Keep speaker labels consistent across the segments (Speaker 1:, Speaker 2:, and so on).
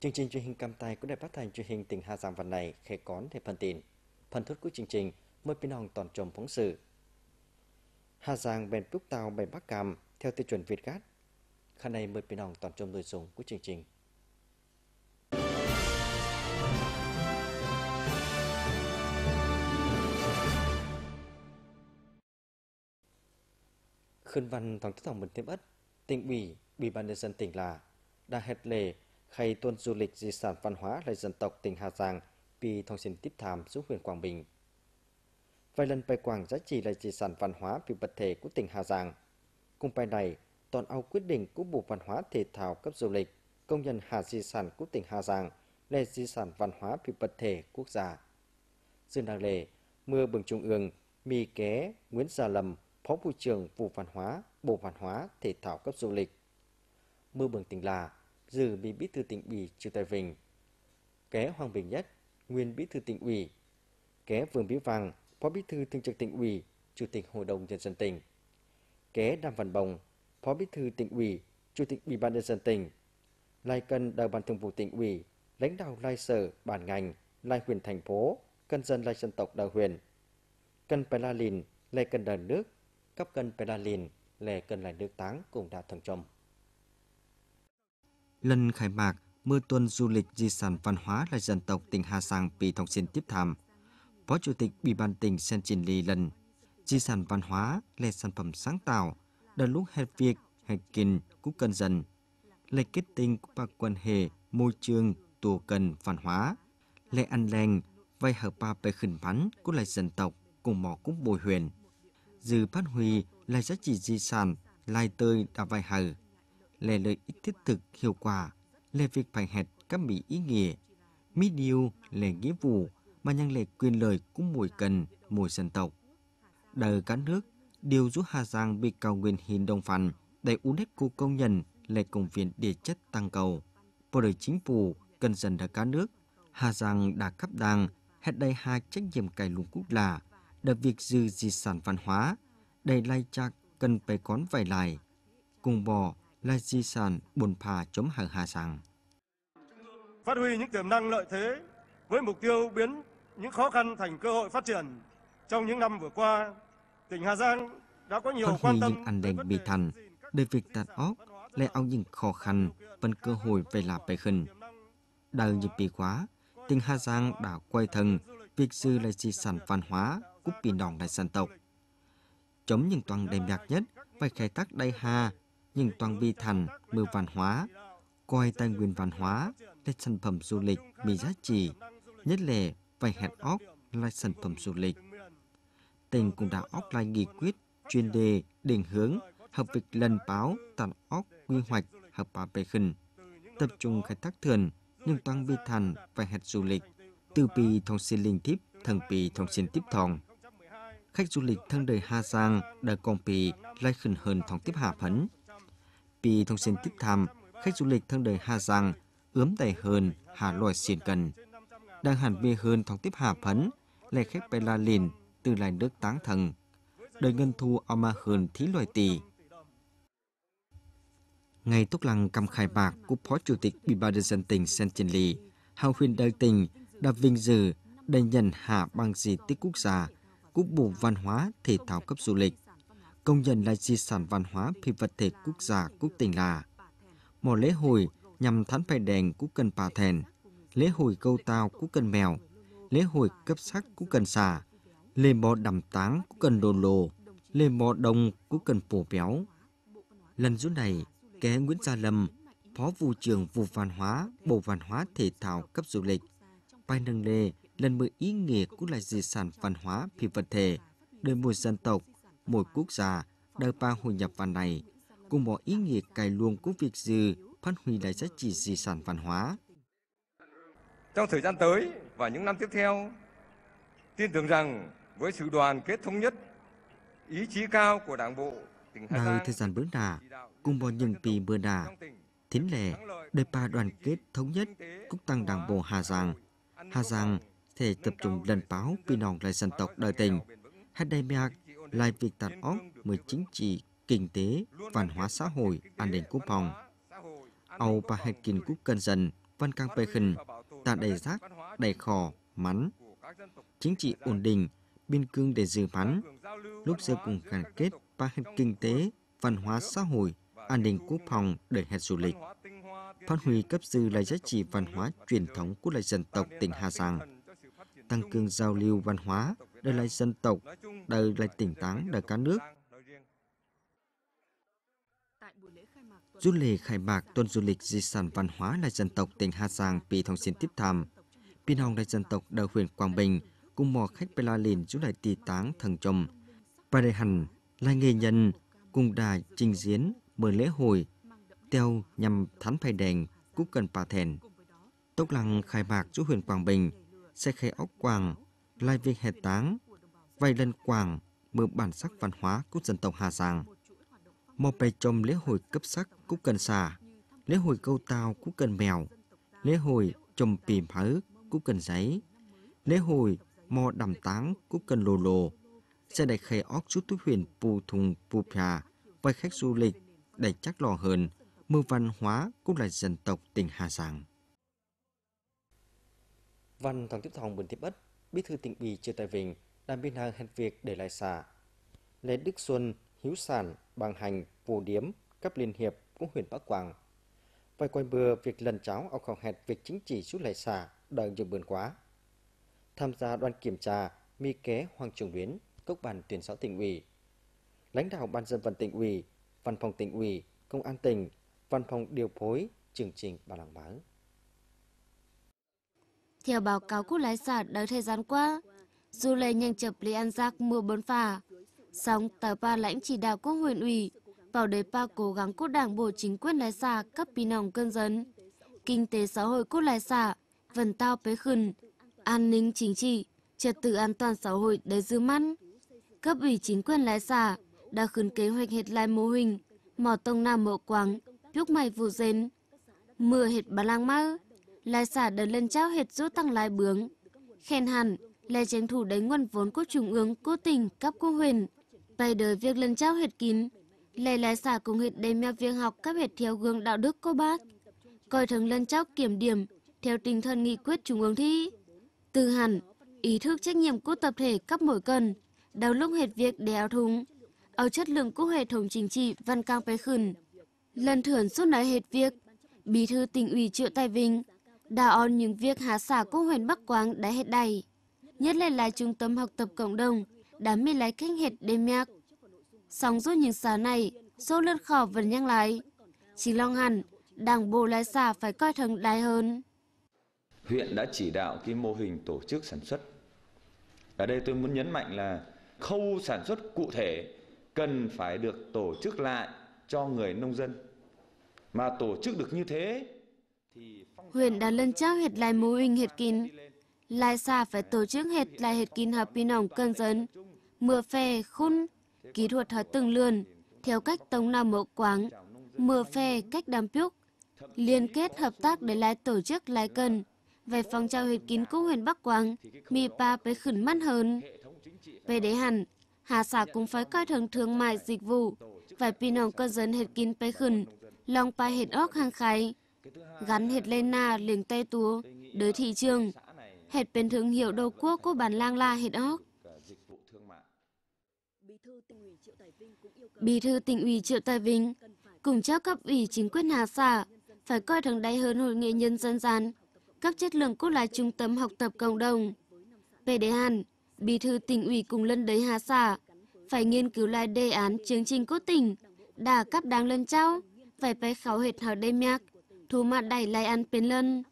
Speaker 1: Chương trình truyền hình cầm tay của Đài Phát thanh truyền hình tỉnh Hà Giang phần này khẽ cón thể phần tin. Phần thốt của chương trình mời bên hồng toàn trồm phóng sự. Hà Giang bền búc tàu bền bắc cam theo tiêu chuẩn Việt Gát. Khả này mời bên hồng toàn trồm nội dung của chương trình. Khương văn Tổng thống Tổng Bình Tiêm Ất, tỉnh ủy, ủy ban nhân dân tỉnh là đã hẹt lề khai tuần du lịch di sản văn hóa là dân tộc tỉnh Hà Giang vì thông xin tiếp tham giúp huyện Quảng Bình. Vài lần bài quảng giá trị là di sản văn hóa vì vật thể của tỉnh Hà Giang. Cùng bài này, toàn ao quyết định của Bộ Văn hóa Thể thao cấp du lịch công nhân Hà di sản của tỉnh Hà Giang là di sản văn hóa vì vật thể quốc gia. Dương Đăng Lệ, Mưa Bừng Trung ương, Mì Ké, Nguyễn Gia Lâm, Phó Vụ trưởng Vụ Văn hóa, Bộ Văn hóa, Thể thao cấp du lịch. Mưa Bừng tỉnh là dự bị bí thư tỉnh ủy Triệu Tài Vịnh, kế Hoàng Bình Nhất, nguyên bí thư tỉnh ủy, kế Vương Bí Vàng, phó bí thư thường trực tỉnh ủy, chủ tịch hội đồng nhân dân tỉnh, kế Đàm Văn Bồng, phó bí thư tỉnh ủy, chủ tịch ủy ban nhân dân tỉnh, lai Cần, đầu ban thường vụ tỉnh ủy, lãnh đạo lai sở, bản ngành, lai huyện thành phố, cân dân lai dân tộc đại huyện, cân pè lìn, lai cân đờn nước, cấp cân pè la lìn, lè cân lại nước táng cùng đã thần trồng. Lần khai mạc, mưa tuần du lịch di sản văn hóa là dân tộc tỉnh Hà Giang bị thông xin tiếp tham. Phó Chủ tịch Ủy ban tỉnh Sen Trình Lì lần di sản văn hóa là sản phẩm sáng tạo, đã lúc hẹt việc, hay kinh cũng cần dần. Là kết tinh và quan hệ môi trường tù cần văn hóa, lệ ăn lành vay hợp ba về khẩn bắn của là dân tộc cùng mỏ cũng bồi huyền. Dư phát huy là giá trị di sản lai tơi đã vay hờ lệ lợi ích thiết thực hiệu quả, lệ việc phải hẹt các mỹ ý nghĩa. Mỹ điều lệ nghĩa vụ mà nhân lệ quyền lợi của mỗi cần, mỗi dân tộc. Đời cả nước, điều giúp Hà Giang bị cao nguyên hình đồng phản để UNESCO công nhận lệ công viên địa chất tăng cầu. Bộ đời chính phủ cần dần đã cả nước, Hà Giang đã cấp đàng hết đây hai trách nhiệm cài lùng quốc là được việc giữ di sản văn hóa, đầy lai chạc cần phải con vài lại, cùng bò là di sản Bồn Phà chống Hờ Hà Sàng. Phát huy những tiềm năng lợi thế với mục tiêu biến những khó khăn thành cơ hội phát triển. Trong những năm vừa qua, tỉnh Hà Giang đã có nhiều quan tâm những ảnh đèn bị thành để việc tạt óc lại ao những khó khăn và cơ hội về là bề hình Đời những kỳ quá, tỉnh Hà Giang đã quay thần việc sư là di sản văn hóa của pì đòn đại dân tộc. Chống những toàn đẹp nhạc nhất phải khai thác đại hà nhưng toàn vi thành mưu văn hóa, coi tài nguyên văn hóa là sản phẩm du lịch giá trị, nhất là vải hạt óc là sản phẩm du lịch. Tỉnh cũng đã óc lại nghị quyết chuyên đề định hướng hợp việc lần báo tàn óc quy hoạch hợp bà bề khẩn, tập trung khai thác thường nhưng toàn vi thành vải hạt du lịch từ bì thông xin linh tiếp thần bì thông xin tiếp thòng khách du lịch thân đời Hà Giang đã còn bì lại khẩn hơn thòng tiếp hạ phấn pi thông xin tiếp thăm, khách du lịch thân đời Hà Giang, ướm tài hơn Hà loài xiển cần. Đang hàn bê hơn thông tiếp Hà Phấn, lè khách bè la lìn, từ lại nước táng thần. Đời ngân thu ao ma hơn thí loài tỷ. Ngày túc lăng cầm khai bạc của Phó Chủ tịch Ủy ban nhân dân tỉnh Sen Chien Lì, hào huyền đời tình, đã vinh dự, đầy nhận hạ bằng di tích quốc gia, cúp bộ văn hóa thể thao cấp du lịch công nhận là di sản văn hóa phi vật thể quốc gia quốc tỉnh là. Một lễ hội nhằm thắn phải đèn của cần bà thèn, lễ hội câu tao của cần mèo, lễ hội cấp sắc của cần xà, lễ bò đầm táng của cần đồn lồ, lễ bò đồng của cần phổ béo. Lần rút này, kế Nguyễn Gia Lâm, Phó Vụ trưởng Vụ Văn hóa, Bộ Văn hóa Thể thao cấp du lịch, bài nâng đề lần mới ý nghĩa của là di sản văn hóa phi vật thể, đời mùa dân tộc mỗi quốc gia đời ba hội nhập vào này cùng có ý nghĩa cài luồng của việc gì phát huy lại giá trị di sản văn hóa. Trong thời gian tới và những năm tiếp theo, tin tưởng rằng với sự đoàn kết thống nhất, ý chí cao của Đảng bộ tỉnh Hà thời gian bữa đà, cùng những vào những ปี bữa đà thính lệ, đời ba đoàn kết thống nhất cũng tăng Đảng bộ Hà Giang. Hà Giang thể tập trung lần báo vì nòng lại dân tộc đời tình, Hạt đầy mạc lại việc tạt óc mới chính trị, kinh tế, văn hóa xã hội, an ninh quốc phòng. Âu và hạt kinh quốc cân dân, văn căng bê khẩn, ta đầy rác, đầy khò, mắn. Chính trị ổn định, biên cương để giữ mắn. Lúc giờ cùng gắn kết ba hệ kinh tế, văn hóa xã hội, an ninh quốc phòng để hạt du lịch. Phát huy cấp dư là giá trị văn hóa truyền thống của lại dân tộc tỉnh Hà Giang. Tăng cường giao lưu văn hóa, đời lại dân tộc, đời lại tỉnh táng, đời cả nước. Du lễ khai mạc tuần du lịch di sản văn hóa là dân tộc tỉnh Hà Giang bị thông xin tiếp tham. Biên hồng là dân tộc đời huyện Quảng Bình, cùng mò khách bê la lìn lại tì táng thần chồng. Và đời hẳn là nghề nhân, cùng đài trình diễn, mở lễ hội, teo nhằm thán phai đèn, cúc cần bà thèn. Tốc lăng khai mạc chú huyện Quảng Bình, sẽ khe ốc quàng, lai viên hè táng, vài lần quảng mở bản sắc văn hóa của dân tộc Hà Giang. Một bề trồng lễ hội cấp sắc cũng cần xà, lễ hội câu tàu cũng cần mèo, lễ hội trồng pìm hớ cũng cần giấy, lễ hội mò đầm táng cũng cần lồ lồ, sẽ đại khai óc chút túi huyền pù thùng pù phà, vài khách du lịch, đầy chắc lò hơn, mưu văn hóa cũng là dân tộc tỉnh Hà Giang. Văn thằng tiếp thòng bình tiếp ất Bí thư tỉnh ủy Chia Tài Vịnh làm biên hàng hẹn việc để lại xả. Lê Đức Xuân, Hiếu Sản, Bằng Hành, Vô Điếm, cấp Liên Hiệp của huyện Bắc Quảng. Vài quanh bừa việc lần cháo ông khảo hẹn việc chính trị suốt lại xả, đợi nhiều bươn quá. Tham gia đoàn kiểm tra, mi kế Hoàng Trường Luyến, cốc bàn tuyển giáo tỉnh ủy. Lãnh đạo Ban dân vận tỉnh ủy, Văn phòng tỉnh ủy, Công an tỉnh, Văn phòng điều phối, chương trình bảo đảm báo.
Speaker 2: Theo báo cáo quốc lái xã đã thời gian qua, dù lệ nhanh chập lý an giác mưa bốn phà, song tờ ba lãnh chỉ đạo quốc huyện ủy vào đấy ba cố gắng cốt đảng bộ chính quyền lái xã cấp pin nòng cân dân, kinh tế xã hội cốt lái xã, vần tao bế khẩn, an ninh chính trị, trật tự an toàn xã hội để dư mắn. Cấp ủy chính quyền lái xã đã khẩn kế hoạch hệt lại mô hình, mỏ tông nam mộ quảng, thuốc mày vụ dên, mưa hệt bà lang mơ lai xả đợt lên trao hệt rút tăng lai bướng. Khen hẳn, lai tránh thủ đánh nguồn vốn của trung ương, cố tình cấp cô huyền. Bày đời việc lên trao hệt kín. Lai lai xả cùng hệt đem mèo việc học các hệt theo gương đạo đức cô bác. Coi thường lên trao kiểm điểm, theo tinh thần nghị quyết trung ương thi. Từ hẳn, ý thức trách nhiệm của tập thể cấp mỗi cần, đầu lúc hệt việc để áo thúng. Ở chất lượng của hệ thống chính trị văn cang bế khẩn. Lần thưởng suốt nói hệt việc, bí thư tỉnh ủy triệu tài vinh đã on những việc hạ xã của huyện Bắc Quang đã hết đầy. Nhất là là trung tâm học tập cộng đồng, đã mi lái khách hệt đêm nhạc. Sóng rút những xã này, số lượt khỏ vẫn nhang lại. Chỉ long hẳn, đảng bộ lái xã phải coi thường đài hơn.
Speaker 1: Huyện đã chỉ đạo cái mô hình tổ chức sản xuất. Ở đây tôi muốn nhấn mạnh là khâu sản xuất cụ thể cần phải được tổ chức lại cho người nông dân. Mà tổ chức được như thế
Speaker 2: thì huyện đã lân trao hệt lại mô hình hệt kín. Lại xa phải tổ chức hệt lại hệt kín hợp bình ổng cơn dân. Mưa phe khun, kỹ thuật hợp từng lươn, theo cách tống nào mộ quáng, mưa phe cách đàm phúc, liên kết hợp tác để lại tổ chức lại cân. Về phong trào hệt kín của huyện Bắc Quang, mi pa phải khẩn mắt hơn. Về đế hẳn, Hà xã cũng phải coi thường thương mại dịch vụ, phải pin hồng cơ dân hệt kín phải khẩn, lòng pa hệt óc hàng khai gắn hệt lên na liền tây Túa đới thị trường hệt bên thương hiệu đầu quốc của bản lang la hệt óc bí thư tỉnh ủy triệu tài vinh cùng trao cấp ủy chính quyền hà xã phải coi thẳng đáy hơn hội nghị nhân dân gian cấp chất lượng cốt là trung tâm học tập cộng đồng về đề hàn bí thư tỉnh ủy cùng lân đới hà xã phải nghiên cứu lại đề án chương trình cốt tỉnh đã cấp đáng lân trao phải phải khảo hệt hảo đêm nhạc thu mà đẩy lại ăn bên lân.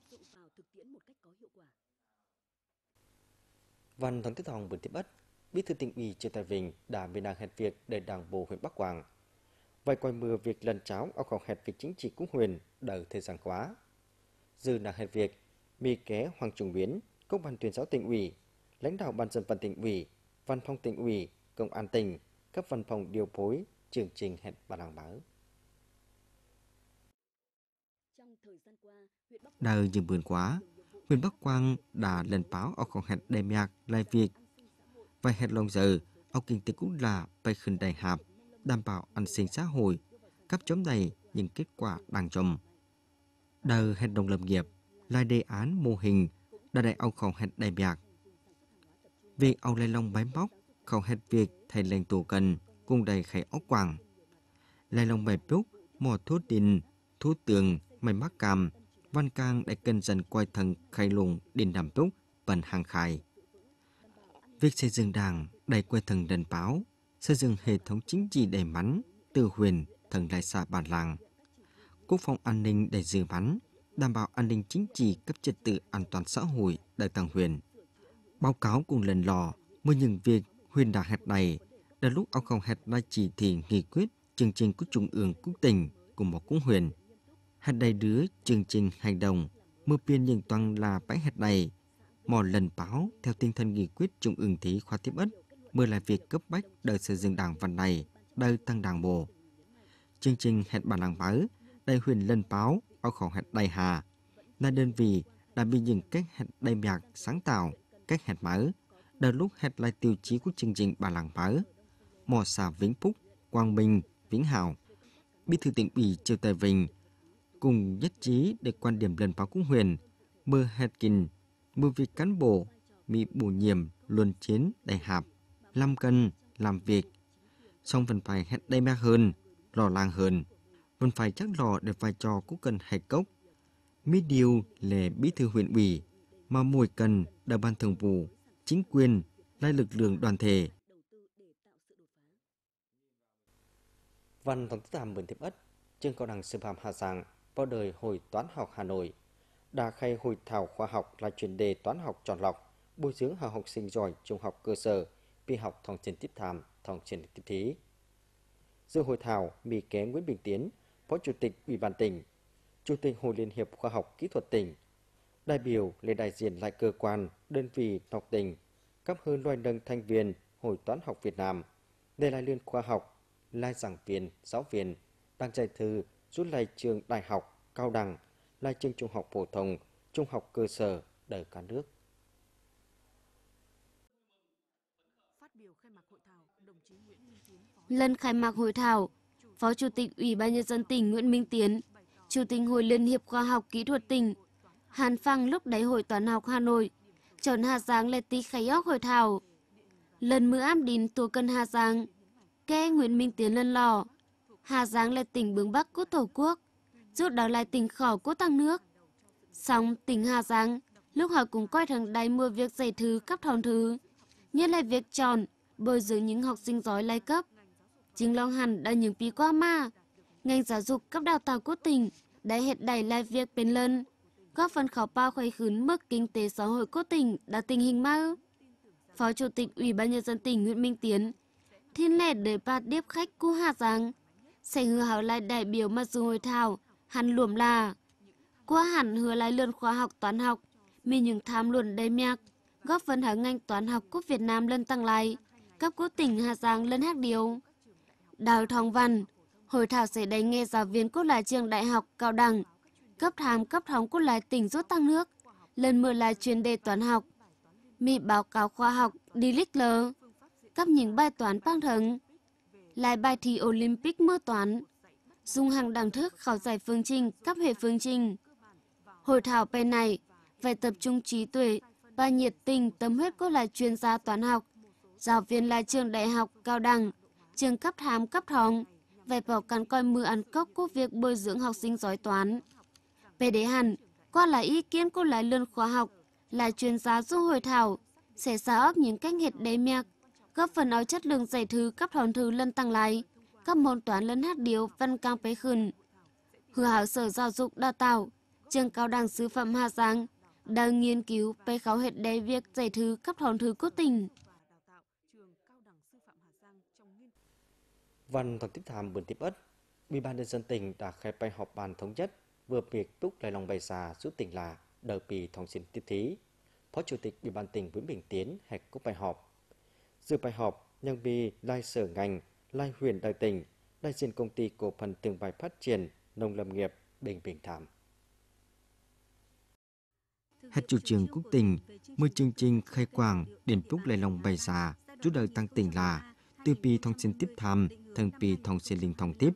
Speaker 1: Văn Thắng Tiết Hồng Bùi Tiếp Ất, Bí thư tỉnh ủy Triều Tài Vinh đã về nàng hẹn việc để đảng bộ huyện Bắc Quảng. Vài quay mưa việc lần cháo ở khoảng hẹn việc chính trị cũng huyền đầu thời gian quá. Dư đảng hẹn việc, mì ké Hoàng Trung Biến, công ban tuyên giáo tỉnh ủy, lãnh đạo ban dân vận tỉnh ủy, văn phòng tỉnh ủy, công an tỉnh, các văn phòng điều phối, chương trình hẹn bản đảng báo. Đời dừng bươn quá, huyện Bắc Quang đã lên báo ở còn hạt đề mạc lại việc. Vài hạt lòng giờ, ông kinh tế cũng là bay khẩn đại hạp, đảm bảo an sinh xã hội, cấp chống đầy những kết quả đang trồng. Đời hạt đồng lâm nghiệp, lại đề án mô hình, đã đại ông khổng hạt đại mạc. Việc ông lai lòng máy móc, khổng hạt việc thầy lên tù cần, cùng đầy khải ốc quảng. Lai long bài bút mò thuốc đình, thuốc tường, mày mắc cam, văn cang đã cần dần quay thân khai lùng đến đàm túc phần hàng khai. Việc xây dựng đảng đầy quê thần đần báo, xây dựng hệ thống chính trị đầy mắn, từ huyền thần đại xã bản làng. Quốc phòng an ninh đầy dư mắn, đảm bảo an ninh chính trị cấp trật tự an toàn xã hội đại tàng huyền. Báo cáo cùng lần lò mới những việc huyền đã hạt này là lúc ông không hạt đã chỉ thị nghị quyết chương trình của trung ương quốc tỉnh của một cũng huyền hạt đầy đứa chương trình hành động mưa biên nhìn toàn là bãi hạt đầy mò lần báo theo tinh thần nghị quyết trung ương thí khoa tiếp ất mưa là việc cấp bách đời xây dựng đảng văn này đời tăng đảng bộ chương trình hẹn bản làng báo đại huyền lần báo ở khẩu hạt đầy hà là đơn vị đã bị những cách hẹn đầy mạc sáng tạo cách hẹn báo đợt lúc hẹn lại tiêu chí của chương trình bản làng báo mò xà vĩnh phúc quang minh vĩnh hảo bí thư tỉnh ủy triều tài vinh cùng nhất trí để quan điểm lần pháo cũng huyền, mơ hẹt kinh, mơ vì cán bộ, bị bổ nhiệm, luân chiến, đại hạp, làm cân, làm việc. Xong vẫn phải hẹt đầy mạc hơn, lò làng hơn. Vẫn phải chắc lò để vai trò của cần hạch cốc. Mỹ Điều là bí thư huyện ủy, mà mùi cần đã ban thường vụ, chính quyền, lai lực lượng đoàn thể. Văn tổng tư hàm bình thiệp ất, trường cao đẳng sư phạm Hà Giang bao đời hội toán học Hà Nội. Đà khai hội thảo khoa học là chuyên đề toán học chọn lọc, bồi dưỡng hàng học sinh giỏi trung học cơ sở, vi học thòng trên tiếp tham, thòng trên tiếp thí. Dự hội thảo, mì ké Nguyễn Bình Tiến, Phó Chủ tịch Ủy ban tỉnh, Chủ tịch Hội Liên hiệp Khoa học Kỹ thuật tỉnh, đại biểu là đại diện lại cơ quan, đơn vị học tỉnh, cấp hơn loài nâng thành viên Hội Toán học Việt Nam, đề là liên khoa học, lai giảng viên, giáo viên, đang giải thư rút lại trường đại học, cao đẳng, lại trường trung học phổ thông, trung học cơ sở đầy cả nước.
Speaker 2: Lần khai mạc hội thảo, Phó Chủ tịch Ủy ban Nhân dân tỉnh Nguyễn Minh Tiến, Chủ tịch Hội Liên hiệp Khoa học Kỹ thuật tỉnh, Hàn Phăng lúc đại hội toán học Hà Nội, chọn Hà Giang là tý khai óc hội thảo. Lần mưa ám đến tua cân Hà Giang, kê Nguyễn Minh Tiến lên lò. Hà Giang là tỉnh bướng Bắc của Tổ quốc, rút đó là tỉnh khó của tăng nước. Song tỉnh Hà Giang, lúc họ cũng coi thằng đáy mua việc dạy thứ cấp thòn thứ, như là việc tròn, bồi dưỡng những học sinh giỏi lai cấp. Chính long hẳn đã những pi qua ma, ngành giáo dục cấp đào tạo của tỉnh đã hiện đẩy lại việc bền lân, góp phần khảo bao khuấy khứ mức kinh tế xã hội của tỉnh đã tình hình mau. Phó Chủ tịch Ủy ban Nhân dân tỉnh Nguyễn Minh Tiến, thiên lệ để bạt điếp khách của Hà Giang, sẽ hứa hảo lại đại biểu mặc dù hồi thảo, hắn luồm là. Qua hẳn hứa lại lươn khoa học toán học, mình những tham luận đầy miạc, góp phần hở ngành toán học quốc Việt Nam lên tăng lại, cấp quốc tỉnh Hà Giang lên hát điều. Đào Thong Văn, hội thảo sẽ đánh nghe giáo viên quốc lại trường đại học cao đẳng, cấp hàm cấp thống quốc lại tỉnh rút tăng nước, lần mở lại chuyên đề toán học, mị báo cáo khoa học đi lích lờ, cấp những bài toán băng thắng, lại bài thi Olympic mơ toán, dùng hàng đẳng thức khảo giải phương trình, cấp hệ phương trình. Hội thảo bài này phải tập trung trí tuệ và nhiệt tình tâm huyết của là chuyên gia toán học, giáo viên là trường đại học, cao đẳng, trường cấp thám, cấp thòng, phải bỏ cắn coi mưa ăn cốc của việc bồi dưỡng học sinh giỏi toán. Về đế hẳn, qua là ý kiến của lái lươn khoa học, là chuyên gia giúp hội thảo, sẽ ra óc những cách hệt đế mẹc góp phần áo chất lượng giải thứ cấp hòn thứ lân tăng lại, các môn toán lân hát điếu văn cang bế khẩn. Hứa hảo sở giáo dục đào tạo, trường cao đẳng sư phạm Hà Giang đang nghiên cứu bế khảo hệt đề việc giải thứ cấp hòn thứ cốt tỉnh.
Speaker 1: Văn toàn tiếp tham vườn tiếp ất, Ủy ban nhân dân tỉnh đã khai bay họp bàn thống nhất vừa việc túc lại lòng bày xà giúp tỉnh là đờ bì thông xin tiếp thí. Phó Chủ tịch Ủy ban tỉnh Nguyễn Bình Tiến hẹn cúc bài họp Dự bài họp, nhân bi lai sở ngành, lai huyện đại tỉnh, đại diện công ty cổ phần tương bài phát triển, nông lâm nghiệp, Bình Bình Thảm. Hết chủ trường quốc tình, mười chương trình khai quảng, điểm phúc lại lòng bày già, chú đời tăng tỉnh là tư pi thông xin tiếp tham, thân pi thông xin linh thông tiếp.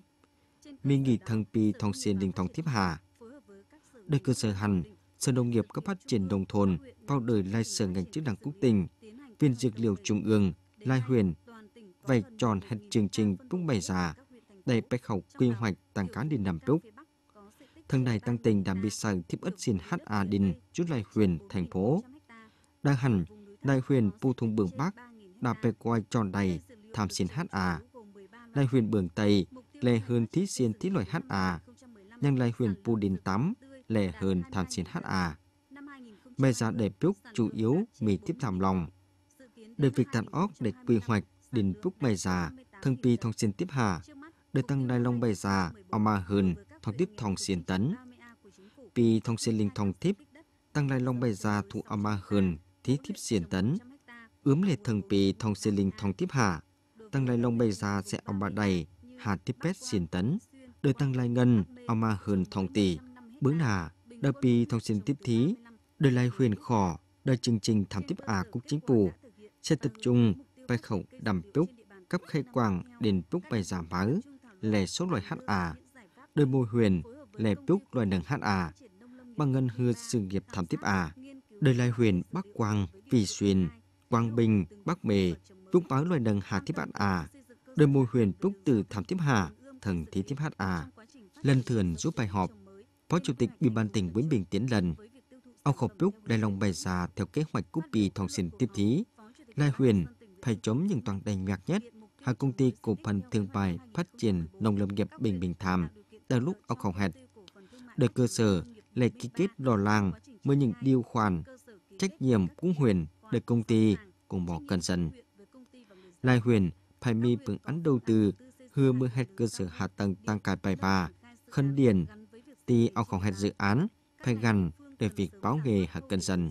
Speaker 1: Mi nghỉ thân pi thông xin linh thông tiếp hà. đây cơ sở hành, Sở Nông nghiệp cấp phát triển nông thôn vào đời lai sở ngành chức năng quốc tình, viên dược liệu trung ương, Lai Huyền vầy tròn hệt chương trình Túc bày Già đầy bách khẩu quy hoạch tăng cá đình đàm Túc. Thân này tăng tình đàm bị sàng thiếp ất xin hát à đình chút Lai Huyền thành phố. Đang hẳn, Lai Huyền pu thùng bường Bắc đạp bề quay tròn đầy tham xin hát à. Lai Huyền bường Tây lệ hơn thí xin thí loại hát à. Nhưng Lai Huyền pu đình tắm lệ hơn tham xin hát à. Mê giá đề búc chủ yếu mì tiếp thảm lòng đời việc tàn óc để quy hoạch đình phúc bài già, thân pi thong xin tiếp hà, đời tăng đai long bài già, ông ma hờn, thong tiếp thong xin tấn. Pi thong xin linh thong tiếp, tăng đai long bài già thụ ông ma hờn, thí tiếp xin tấn. Ướm lệ thân pi thong xin linh thong tiếp hà, tăng đai long bài già sẽ ông ma đầy, hà tiếp pet xin tấn. Đời tăng lai ngân, ông ma hờn thong tỷ, bướng hà, đa pi thong xin tiếp thí, đời lai huyền khỏ, đời chương trình thảm tiếp à cúc chính phủ sẽ tập trung bài khẩu đầm búc, cấp khai quang đền búc bài giảm mái, lè số loài hát à, đời môi huyền, lè búc loài nâng hát à, bằng ngân hư sự nghiệp thảm tiếp à, đời lai huyền bắc quang, vì xuyên, quang bình, bắc mề, búc báo loài nâng hà tiếp bạn à, đời môi huyền búc từ thảm tiếp hà, thần thí tiếp hát à, lần thường giúp bài họp, Phó Chủ tịch Ủy ban tỉnh Nguyễn Bình Tiến lần, ông khẩu búc đại lòng bài già theo kế hoạch cúp bì thòng xin tiếp thí, Lai Huyền phải chống những toàn đành nhạc nhất hàng công ty cổ phần thương mại phát triển nông lâm nghiệp Bình Bình Thàm đang lúc ao không hệt. Đời cơ sở lại ký kết đò làng mới những điều khoản trách nhiệm cũng huyền để công ty cùng bỏ cân dần. Lai huyền phải mi phương án đầu tư hứa mưa hết cơ sở hạ tầng tăng cải bài bà, khân điền, tì ao khổng hạt dự án, phải gần để việc báo nghề hạ cân dần.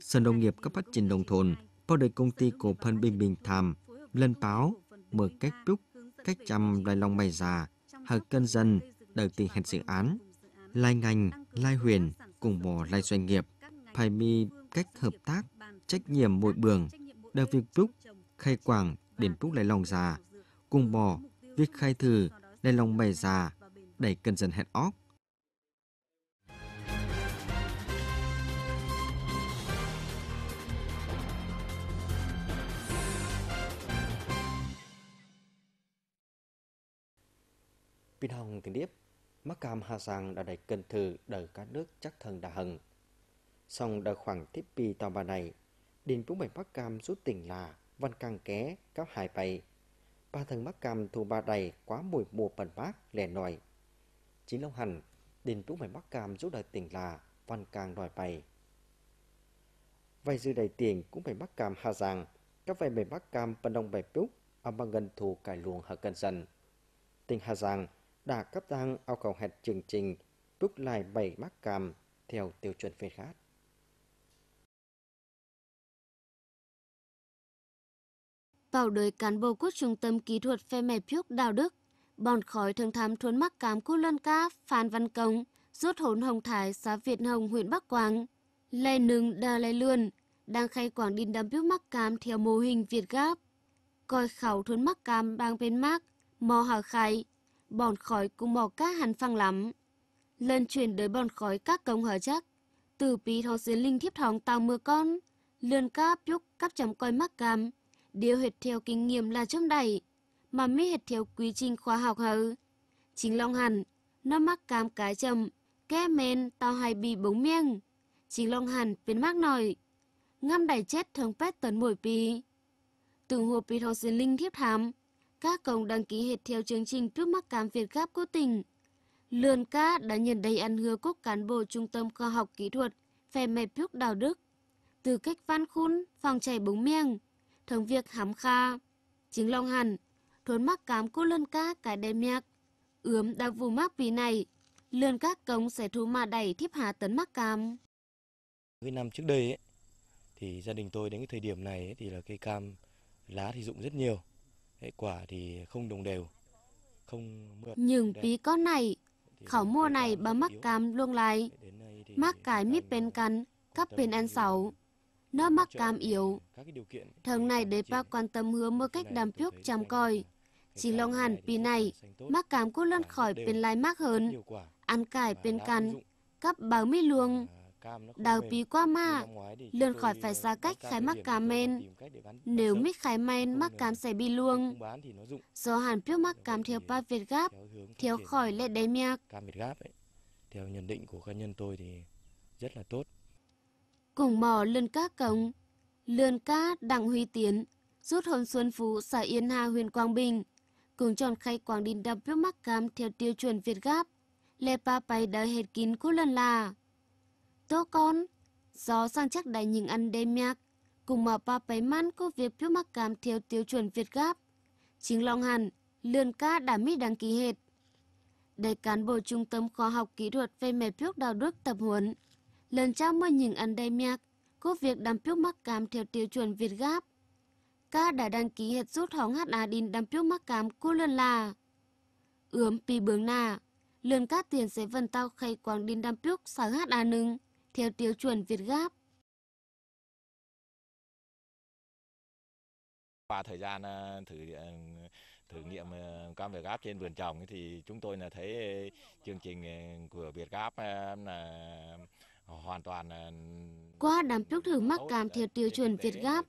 Speaker 1: Sở nông nghiệp cấp phát triển nông thôn bao đời công ty cổ phần Bình Bình Thàm, Lân Báo, Mở Cách Búc, Cách Trăm Lai Long Mày Già, Hợp Cân Dân, Đầu tiên Hẹn Dự Án, Lai Ngành, Lai Huyền, Cùng Bò Lai Doanh Nghiệp, Phải Mi Cách Hợp Tác, Trách Nhiệm Mội Bường, đầu Việc Búc, Khai Quảng, điểm Búc Lai Long Già, Cùng Bò, Viết Khai Thử, Lai Long Mày Già, Đẩy Cân Dân Hẹn Óc, Bình hồng tiếng điếp, mắc cam hà giang đã đầy cân thử đời các nước chắc thần đà hần. Xong đời khoảng tiếp bi tòa bà này, đình cũng bảy mắc cam rút tình là văn càng ké cáo hài bày. Ba thần mắc cam thu ba đầy quá mùi mùa bẩn bác lẻ nòi. Chính lâu Hành, đình cũng bảy mắc cam rút đời tình là văn càng đòi bày. Vài dư đầy tiền cũng bảy mắc cam hà giang, các vài bảy mắc cam bần đông bảy búc, âm bằng ngân thù cải luồng hạ cần dần. tình Hà Giang đã cấp tăng ao cầu hạt chương trình đúc lại 7 mắc cam theo tiêu chuẩn Việt Gáp.
Speaker 2: Vào đời cán bộ quốc trung tâm kỹ thuật phê mẹ phiúc Đào Đức, bọn khói thường thám thuấn mắc cám cô lân Ca, Phan Văn Công, rút hồn Hồng Thái, xã Việt Hồng, huyện Bắc Quang, Lê Nưng, Đà Lê lươn đang khai quảng đình đám phiúc mắc cám theo mô hình Việt Gáp. Coi khảo thuấn mắc cám bang bên mắc, mò hào khai, bọn khói cũng bỏ cá hẳn phăng lắm. Lần chuyển tới bọn khói các công hở chắc. Từ bí thó dưới linh thiếp thóng tàu mưa con. Lươn cá búc cắp chấm coi mắc cam. Điều hệt theo kinh nghiệm là trong đầy. Mà mới hệt theo quy trình khoa học hở. Chính Long hẳn, nó mắc cam cá chầm. Kẻ men tao hai bị bống miêng. Chính Long hẳn biến mắc nổi. Ngâm đầy chết thường pet tấn mồi pì. Từng hồ pì thó dưới linh thiếp thám các công đăng ký hệt theo chương trình trước mắt cam Việt Gáp của tỉnh. Lươn cá đã nhận đầy ăn hứa quốc cán bộ Trung tâm Khoa học Kỹ thuật, phè mẹp thuốc đạo đức. Từ cách văn khun, phòng chảy búng miêng, thống việc hám kha. Chính long hẳn, thốn mắc cám cô lươn cá cái đem nhạc. Ướm đang vù mắc vì này, lươn các công sẽ thu mà đẩy thiếp hà tấn mắc cam
Speaker 1: Cái năm trước đây ấy, thì gia đình tôi đến cái thời điểm này ấy, thì là cây cam lá thì dụng rất nhiều Hệ quả thì không đồng đều, không Nhưng bí
Speaker 2: có này, khảo mua này bà mắc cam luông lại, mắc cái mít bên căn, cắp bên ăn sáu. Nó mắc cam yếu. Thường này để bà quan tâm hứa mua cách đàm phước chăm coi. Chỉ lòng hẳn vì này, mắc cam cốt lăn khỏi bên lai mắc hơn, ăn cải bên căn, cắp báo mít luông. Đào bí quá mà, lươn khỏi ờ, phải xa cách khai mắc cá men. Nếu mít khai men mắc cám sẽ bị luông. Do Hàn Piếu mắc cám theo ba Việt Gáp,
Speaker 1: thiếu khỏi lệ đế miạc. theo nhận định của cá nhân tôi thì rất là tốt.
Speaker 2: Cùng mò lươn cá cống, lươn cá đặng huy tiến, rút hồn xuân phú xã Yên Hà huyện Quang Bình. Cùng chọn khay quảng đình đập Piếu mắc cám theo tiêu chuẩn Việt Gáp. lê Lepa bay đã hết kín cú lần là. Tố con, gió sang chắc đại nhìn ăn đêm nhạc, cùng mà ba bấy man có việc phiếu mắc cảm theo tiêu chuẩn Việt Gáp. Chính Long Hàn, lươn ca đã mỹ đăng ký hệt. Đại cán bộ trung tâm khoa học kỹ thuật về mẹ phiếu đạo đức tập huấn. Lần trao mới nhìn ăn đêm nhạc, có việc đăng phiếu mắc cảm theo tiêu chuẩn Việt Gáp. ca đã đăng ký hệt rút hóng hát à đinh đăng phiếu mắc cảm cô lươn là. Ướm pi bướng nà, lươn ca tiền sẽ vần tao khay quang đinh đăng phiếu sáng hát à nưng theo tiêu chuẩn Việt Gáp.
Speaker 1: Qua thời gian ờ, thử ờ, thử nghiệm ờ, cam Việt Gáp trên vườn trồng thì chúng tôi là thấy chương trình của Việt Gáp là hoàn toàn
Speaker 2: qua đám thuốc thử mắc cam theo tiêu chuẩn Việt Gáp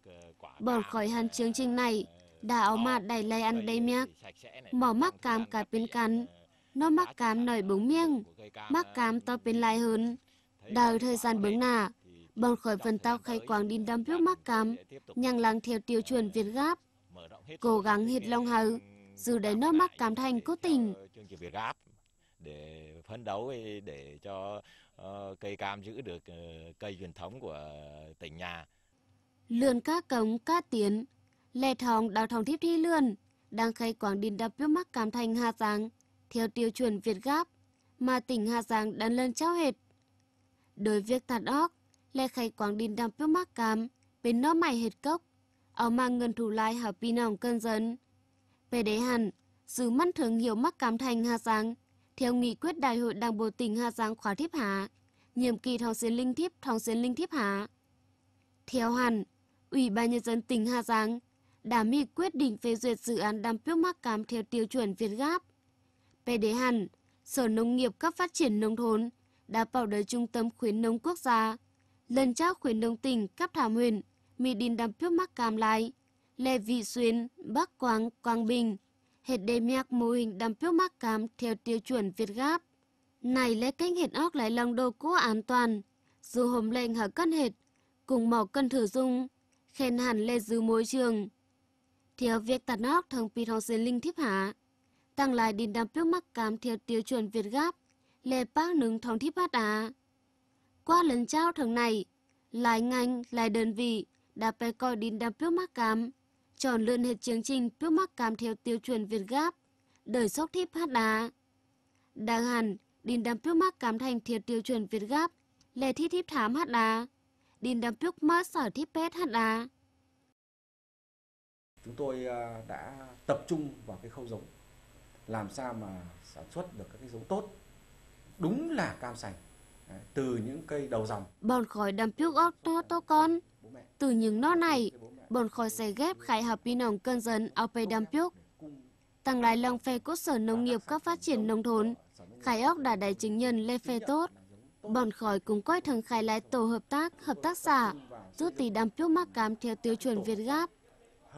Speaker 2: bỏ khỏi hẳn chương trình này đã áo mà đầy lây ăn đầy miếng mỏ mắc cam cả bên cắn nó mắc cam nổi bóng miếng mắc cam to bên lai hơn Đời thời gian bướng nà, bọn khởi phần tao khay quảng đinh đâm rước mắc cám, nhằng làng theo tiêu chuẩn Việt Gáp. Cố gắng hết lòng hầu, dù để nó mắc cám thành cố tình.
Speaker 1: Để phấn đấu để cho cây cam giữ được cây truyền thống của tỉnh nhà.
Speaker 2: Lươn cá cống, cá tiến, lè thòng đào thòng thiếp thi lươn, đang khay quảng đinh đập rước mắc cám thành Hà Giang, theo tiêu chuẩn Việt Gáp, mà tỉnh Hà Giang đã lên trao hệt đối việc tàn óc, lê khai quang đinh đam phước mắc cam, bên nó mày hệt cốc. Áo mang ngân thủ lai hả pin nòng cân dân. Về đế hẳn, dù mắt thường hiểu mắc cam thành Hà Giang, theo nghị quyết đại hội đảng bộ tỉnh Hà Giang khóa thiếp hạ, nhiệm kỳ thong xuyên linh thiếp thong xuyên linh thiếp hạ. Theo hẳn, Ủy ban Nhân dân tỉnh Hà Giang đã mi quyết định phê duyệt dự án đam phước mắc cam theo tiêu chuẩn Việt Gáp. Về đế hẳn, Sở Nông nghiệp cấp phát triển nông thôn đã bảo đời Trung tâm Khuyến nông Quốc gia. Lần trao khuyến nông tỉnh cấp thảo huyện, Mỹ Đình đâm phiếu mắc cam lại, Lê Vị Xuyên, Bắc Quang, Quang Bình, hệt đề miạc mô hình đâm phiếu mắc cam theo tiêu chuẩn Việt Gáp. Này lấy cánh hệt óc lại lòng đồ cố an toàn, dù hôm lệnh hở cân hệt, cùng mỏ cân thử dung, khen hẳn lê dư môi trường. Theo việc tạt óc thằng Pì Thong Sinh Linh thiếp hạ, tăng lại đình đam phiếu mắc cam theo tiêu chuẩn Việt Gáp lệ bác nướng thòng thí bát á. Qua lần trao thường này, lại ngành, lại đơn vị, đã phải coi đến đam phiếu mắc cám chọn lựa hết chương trình phiếu mắc cám theo tiêu chuẩn Việt Gáp, đời sốc thí bát á. Đáng hẳn, đến đam phiếu mắc cám thành theo tiêu chuẩn Việt Gáp, lệ thí thíp thám hát á. Đến đam phiếu mắc sở thíp bét hát á.
Speaker 1: Chúng tôi à, đã tập trung vào cái khâu giống, làm sao mà sản xuất được các cái giống tốt đúng là cam sành từ những cây đầu dòng.
Speaker 2: Bọn khỏi đâm phiúc ốc to to con. Từ những nó này, bọn khỏi sẽ ghép khai hợp pin ổng cơn dân ao pê đâm phiúc. Tăng lại lòng phê cốt sở nông nghiệp các phát triển nông thôn, khai ốc đã đại chứng nhân lê phê tốt. Bọn khỏi cùng coi thường khai lại tổ hợp tác, hợp tác xã, rút tỷ đâm phiúc mắc cám theo tiêu chuẩn Việt Gáp.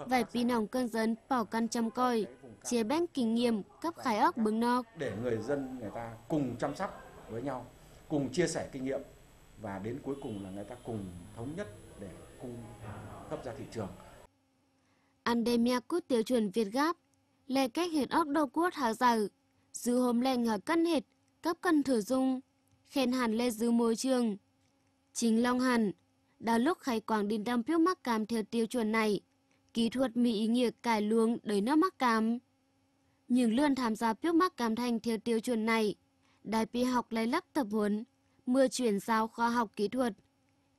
Speaker 2: vài pin ổng cơn dân bảo căn chăm coi chế bén kinh nghiệm cấp khai ốc bưng nọc.
Speaker 1: Để người dân người ta cùng chăm sóc với nhau, cùng chia sẻ kinh nghiệm và đến cuối cùng là người ta cùng thống nhất để cung cấp ra thị trường.
Speaker 2: Andemia cút tiêu chuẩn Việt Gáp, lệ cách hiện ốc đô cốt hạ dầu, dư hôm lệnh hạ cân hệt, cấp cân thử dung, khen hàn lê dư môi trường. Chính Long Hàn, đã lúc khai quảng đình đâm phiếu mắc cam theo tiêu chuẩn này, kỹ thuật mỹ ý nghĩa cải luông đời nước mắc cam nhưng luôn tham gia piếc mắc cảm thanh theo tiêu chuẩn này. Đài pi học lấy lắp tập huấn, mưa chuyển giao khoa học kỹ thuật,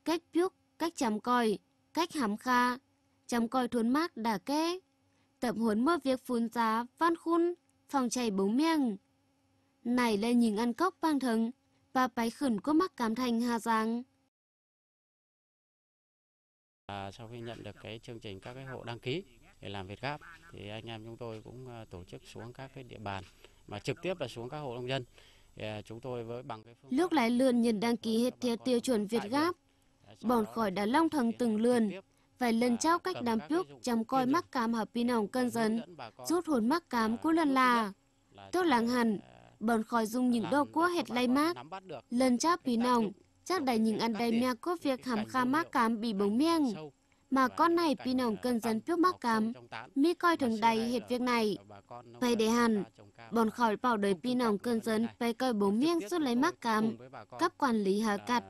Speaker 2: cách piếc, cách chấm coi, cách hám kha, chấm coi thuấn mắc đà kê, tập huấn mơ việc phun giá, văn khun, phòng chảy bố miêng. Này lên những ăn cốc băng thừng, và bái khẩn có mắc cảm thanh Hà Giang.
Speaker 1: À, sau khi nhận được cái chương trình các cái hộ đăng ký để làm việt gáp thì anh em chúng tôi cũng à, tổ chức xuống các cái địa bàn mà trực tiếp là xuống các hộ nông dân à, chúng tôi với bằng cái phương
Speaker 2: lúc lại lươn nhân đăng ký hết theo tiêu chuẩn việt gáp bọn khỏi đã long thần từng lươn vài lần trao cách đám trước chăm coi mắc cám hợp pin hồng cân dần, rút hồn mắc cám của lần là tốt làng hẳn bọn khỏi dùng những đô cua hệt lay mát lần trao pin hồng chắc đầy những ăn đầy mia có việc hàm kha mắc cám bị bóng miêng mà con này pi nồng cân dân trước mắc cam, mi coi thường đầy hết việc này. Phải để hẳn, bọn khỏi bảo đời pi nồng cân dân phải coi bố miếng rút lấy mắc cam, cấp quản lý hà cặt.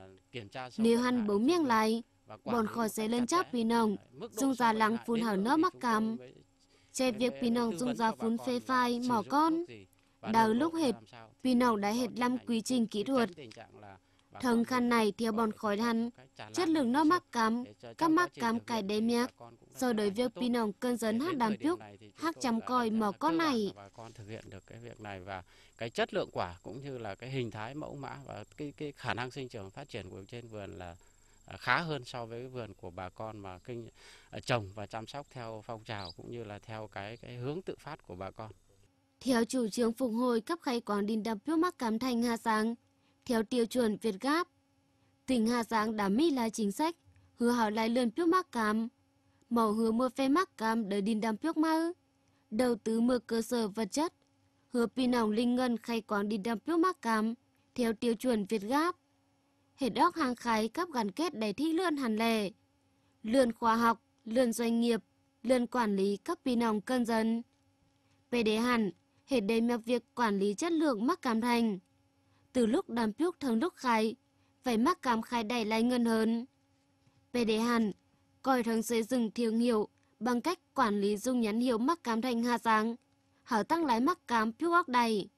Speaker 2: Nếu hắn bố miếng lại, bọn khỏi sẽ lên chắc pi nồng, dùng già lắng phun hở nỡ mắc cam. Che việc pi nồng dùng già phun phê phai, mỏ con. Đào lúc hệt, pi nồng đã hệt lăm quy trình kỹ thuật, Thường khăn này theo bọn khói đăn, chất lượng nó mắc cam, các mắc cam cài đế miác. Rồi đối việc pinong cơn dấn hát đàm piúc, hát chăm coi mở con này.
Speaker 1: Bà con thực hiện được cái việc này và cái chất lượng quả cũng như là cái hình thái mẫu mã và cái, cái khả năng sinh trưởng phát triển của trên vườn là à, khá hơn so với cái vườn của bà con mà kinh à, trồng và chăm sóc theo phong trào cũng như là theo cái cái hướng tự phát của bà con.
Speaker 2: Theo chủ trương phục hồi cấp khai quảng đình đập nước mắc cám thành Hà Giang, theo tiêu chuẩn Việt Gáp. Tỉnh Hà Giang đã mỹ là chính sách, hứa hảo lại lươn trước mắc cam. Màu hứa mưa phê mắc cam để đinh đam trước mơ. Đầu tư mưa cơ sở vật chất, hứa pì nòng linh ngân khai quán đinh đam trước mắc cam, theo tiêu chuẩn Việt Gáp. hệ đốc hàng khái cấp gắn kết để thi lươn hàn lề. Lươn khoa học, lươn doanh nghiệp, lươn quản lý cấp pì nòng cân dân. Về đề hẳn, hệ đây mẹp việc quản lý chất lượng mắc cam thành từ lúc đàm phước thân đốc khai, phải mắc cảm khai đầy lại ngân hơn. Về đề hàn, coi thân xây dựng thương hiệu bằng cách quản lý dung nhắn hiệu mắc cám thành Hà Giang, hở tăng lái mắc cám phước óc đầy.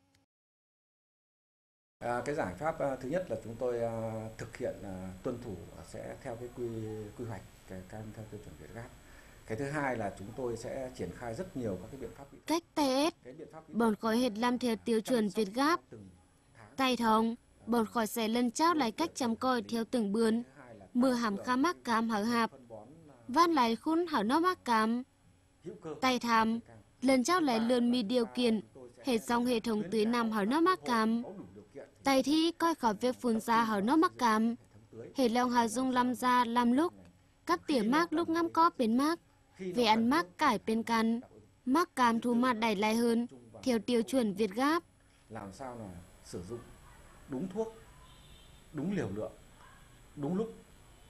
Speaker 1: À, cái giải pháp à, thứ nhất là chúng tôi à, thực hiện à, tuân thủ à, sẽ theo cái quy quy hoạch cái, theo, theo tiêu chuẩn Việt Gáp. Cái thứ hai là chúng tôi sẽ triển khai rất nhiều các cái biện pháp. Cách TS,
Speaker 2: bọn khói hệt làm theo tiêu chuẩn Việt Gáp, Tay thông, bột khỏi xe lân cháo lại cách chăm coi theo từng bươn. Mưa hàm khá mắc cam hở hạp. Van lại khun hở nó mắc cam. Tay tham, lần cháo lại lươn mi điều kiện. Hệ dòng hệ thống tưới nằm hở nó mắc cam. Tay thi coi khỏi việc phun ra hở nó mắc cam. Hệ lòng hà dung lâm ra làm lúc. Cắt tỉa mắc lúc ngắm có bên mắc. Về ăn mắc cải bên căn. Mắc cam thu mặt đẩy lại hơn. Theo tiêu chuẩn Việt Gáp.
Speaker 1: Làm sao mà sử dụng đúng thuốc đúng liều lượng đúng lúc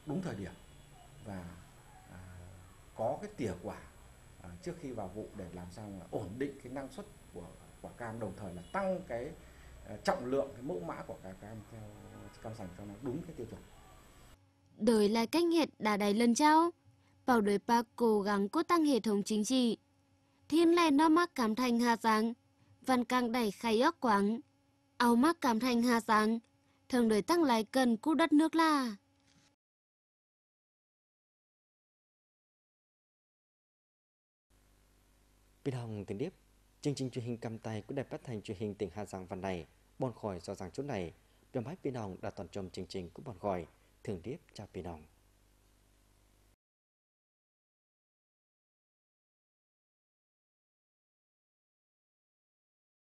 Speaker 1: đúng thời điểm và à, có cái tỉa quả à, trước khi vào vụ để làm sao là ổn định cái năng suất của quả cam đồng thời là tăng cái à, trọng lượng cái mẫu mã của quả cam theo cam sành cho nó đúng cái tiêu chuẩn.
Speaker 2: Đời là cách hiện đã đầy lần trao. Bảo đời pa cố gắng cố tăng hệ thống chính trị. Thiên lệ nó mắc cảm thành hà giáng. Văn càng đẩy khai ước quáng áo mắc cảm thành hà giáng, thường đời tăng lại cần cú đất nước là.
Speaker 1: Bên hồng tiền điếp, chương trình truyền hình cầm tay của đài phát thanh truyền hình tỉnh Hà Giang văn này, bọn khỏi do rằng chỗ này, biểu mách bên hồng đã toàn trong chương trình của bọn khỏi, thường điếp chào bên hồng.